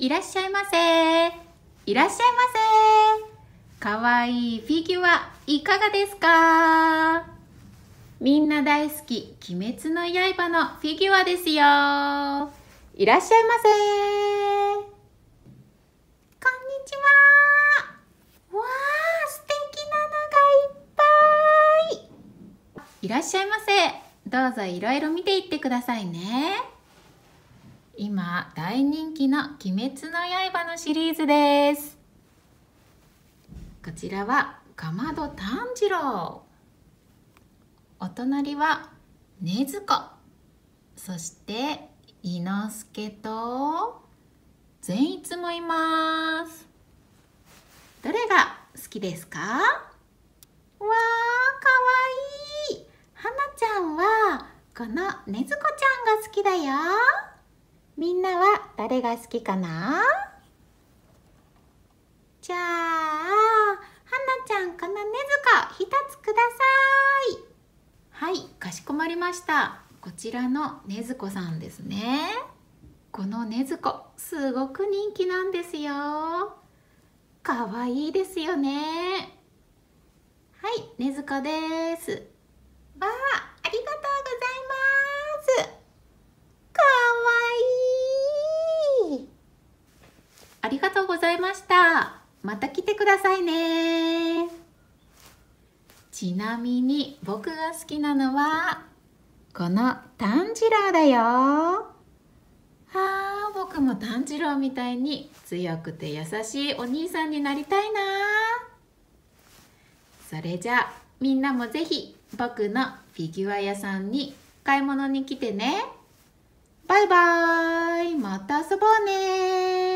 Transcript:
いらっしゃいませいらっしゃいませかわいいフィギュアいかがですかみんな大好き「鬼滅の刃」のフィギュアですよいらっしゃいませこんにちはわあ素敵なのがいっぱいいらっしゃいませどうぞいろいろ見ていってくださいね今大人気の「鬼滅の刃」のシリーズですこちらはかまど炭治郎お隣は禰豆子そして伊之助と善逸もいますどれが好きですかわーかわいいはちゃんはこのねずこちゃんが好きだよみんなは誰が好きかなじゃあ、はなちゃん、かなねずか、つください。はい、かしこまりました。こちらのねずこさんですね。このねずこ、すごく人気なんですよ。かわいいですよね。はい、ねずこです。バイございました。また来てくださいね。ちなみに僕が好きなのはこの炭治郎だよ。はあ、僕も炭治郎みたいに強くて優しいお兄さんになりたいな。それじゃあみんなもぜひ僕のフィギュア屋さんに買い物に来てね。バイバーイまた遊ぼうね